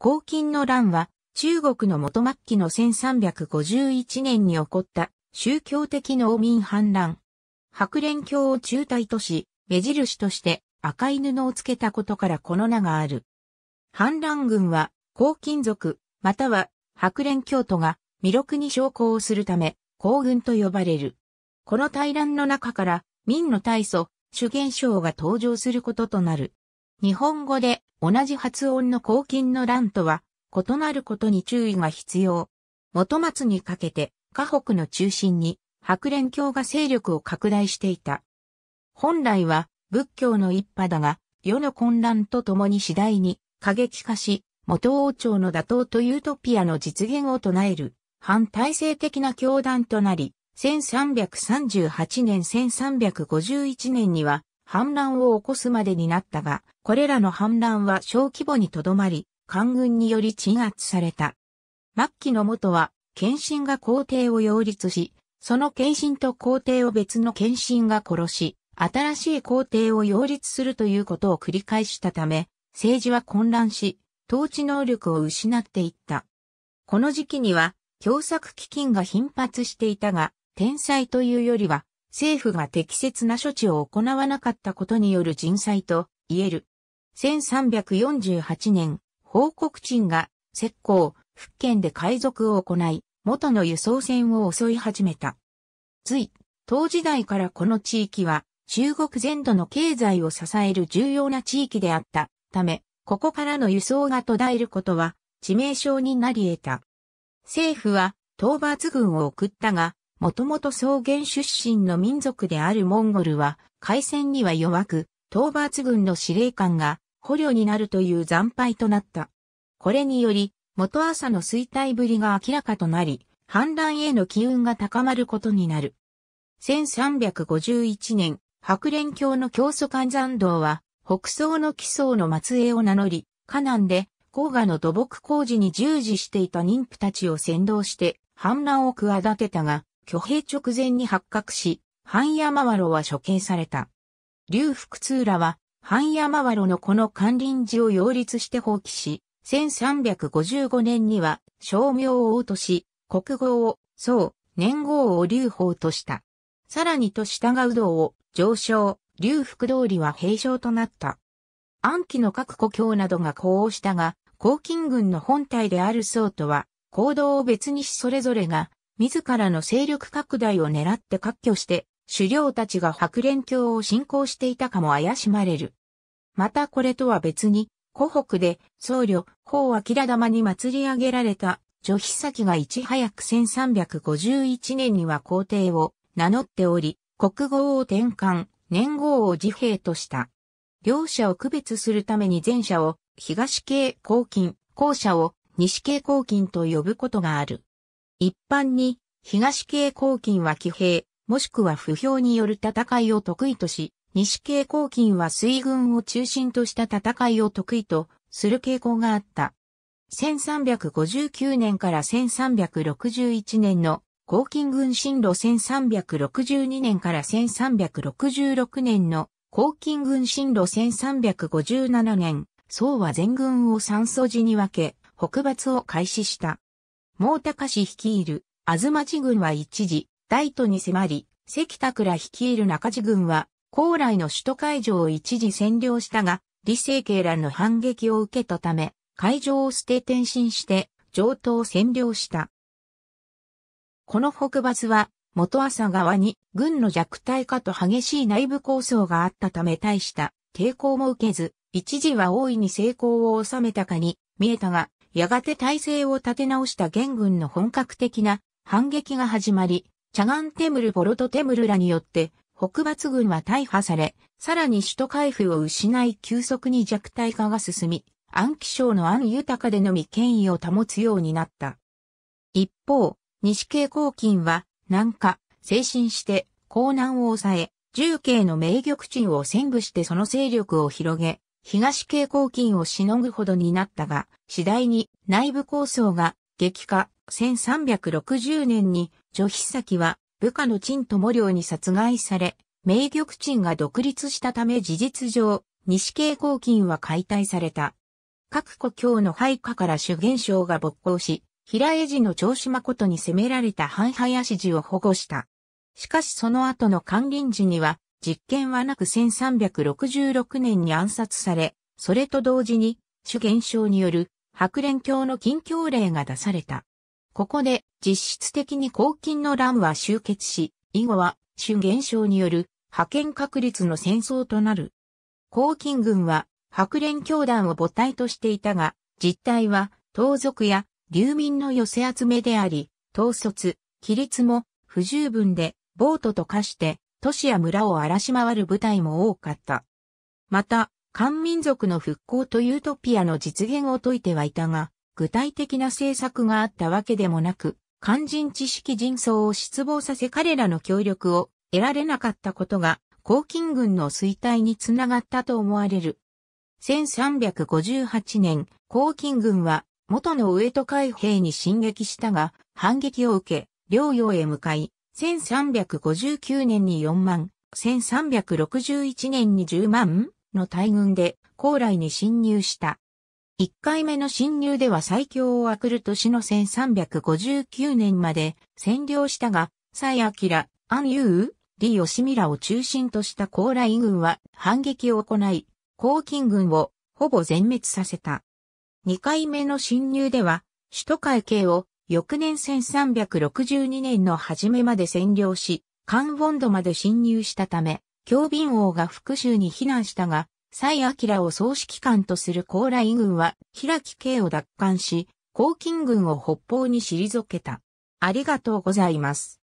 黄金の乱は、中国の元末期の1351年に起こった宗教的農民反乱。白蓮教を中退とし、目印として赤い布をつけたことからこの名がある。反乱軍は、黄金族、または白蓮教徒が魅力に昇降をするため、皇軍と呼ばれる。この大乱の中から、民の大祖、主元将が登場することとなる。日本語で同じ発音の黄金の乱とは異なることに注意が必要。元末にかけて、河北の中心に白蓮教が勢力を拡大していた。本来は仏教の一派だが、世の混乱とともに次第に過激化し、元王朝の打倒とユートピアの実現を唱える反体制的な教団となり、1338年1351年には反乱を起こすまでになったが、これらの反乱は小規模にとどまり、官軍により鎮圧された。末期の元は、謙信が皇帝を擁立し、その謙信と皇帝を別の謙信が殺し、新しい皇帝を擁立するということを繰り返したため、政治は混乱し、統治能力を失っていった。この時期には、共作基金が頻発していたが、天才というよりは、政府が適切な処置を行わなかったことによる人災と言える。1348年、報告賃が、石膏、福建で海賊を行い、元の輸送船を襲い始めた。つい、当時代からこの地域は、中国全土の経済を支える重要な地域であったため、ここからの輸送が途絶えることは、致命傷になり得た。政府は、討伐軍を送ったが、もともと草原出身の民族であるモンゴルは、海戦には弱く、討伐軍の司令官が捕虜になるという惨敗となった。これにより、元朝の衰退ぶりが明らかとなり、反乱への機運が高まることになる。1351年、白蓮教の教祖観山道は、北宋の奇想の末裔を名乗り、河南で、黄河の土木工事に従事していた妊婦たちを先導して、反乱を企てたが、挙兵直前に発覚し、半山和路は処刑された。劉福通らは、半山和路のこの関林寺を擁立して放棄し、1355年には、商名を落とし、国号を、宋、年号を劉邦とした。さらにと従う道を、上昇、劉福通りは平将となった。暗記の各故郷などが呼応したが、黄金軍の本体である宋とは、行動を別にしそれぞれが自らの勢力拡大を狙って割拠して、狩猟たちが白蓮教を信仰していたかも怪しまれる。またこれとは別に、湖北で僧侶、法明玉に祭り上げられた女卑先がいち早く1351年には皇帝を名乗っており、国号を転換、年号を自閉とした。両者を区別するために前者を東系公金、後者を西系公金と呼ぶことがある。一般に、東系黄菌は騎兵、もしくは不評による戦いを得意とし、西系黄菌は水軍を中心とした戦いを得意とする傾向があった。1359年から1361年の黄菌軍進路1362年から1366年の黄菌軍進路1357年、宋は全軍を三素地に分け、北伐を開始した。毛高氏率いる、東地軍は一時、大都に迫り、関田倉率いる中地軍は、高麗の首都会場を一時占領したが、李成慶らの反撃を受けたため、会場を捨て転身して、上等を占領した。この北伐は、元朝側に軍の弱体化と激しい内部抗争があったため大した抵抗も受けず、一時は大いに成功を収めたかに見えたが、やがて体制を立て直した元軍の本格的な反撃が始まり、チャガンテムル・ボロトテムルらによって北伐軍は大破され、さらに首都回復を失い急速に弱体化が進み、暗記省の暗豊かでのみ権威を保つようになった。一方、西系黄近は、南下、精神して、江南を抑え、重慶の名玉鎮を占部してその勢力を広げ、東傾向金をしのぐほどになったが、次第に内部構想が激化。1360年に女妃先は部下の陳友領に殺害され、名玉陳が独立したため事実上、西傾向金は解体された。各故郷の配下から主元将が勃興し、平江寺の長島ことに攻められた半林寺を保護した。しかしその後の関林寺には、実験はなく1366年に暗殺され、それと同時に、主現象による白蓮教の禁教令が出された。ここで実質的に黄金の乱は終結し、以後は主現象による派遣確率の戦争となる。黄金軍は白蓮教団を母体としていたが、実態は盗賊や流民の寄せ集めであり、統率、規律も不十分で、暴徒と化して都市や村を荒らし回る部隊も多かった。また、漢民族の復興とユートピアの実現を説いてはいたが、具体的な政策があったわけでもなく、肝心知識人層を失望させ彼らの協力を得られなかったことが、黄巾軍の衰退につながったと思われる。1358年、黄巾軍は元の上戸海兵に進撃したが、反撃を受け、両洋へ向かい、1359年に4万、1361年に10万の大軍で高麗に侵入した。1回目の侵入では最強をあくる年の1359年まで占領したが、蔡明、安優、李義ミラを中心とした高麗軍は反撃を行い、黄金軍をほぼ全滅させた。2回目の侵入では、首都会系を翌年1362年の初めまで占領し、カンウォンドまで侵入したため、強敏王が復讐に避難したが、蔡明を総指揮官とする高麗軍は、平木慶を奪還し、黄金軍を北方に退けた。ありがとうございます。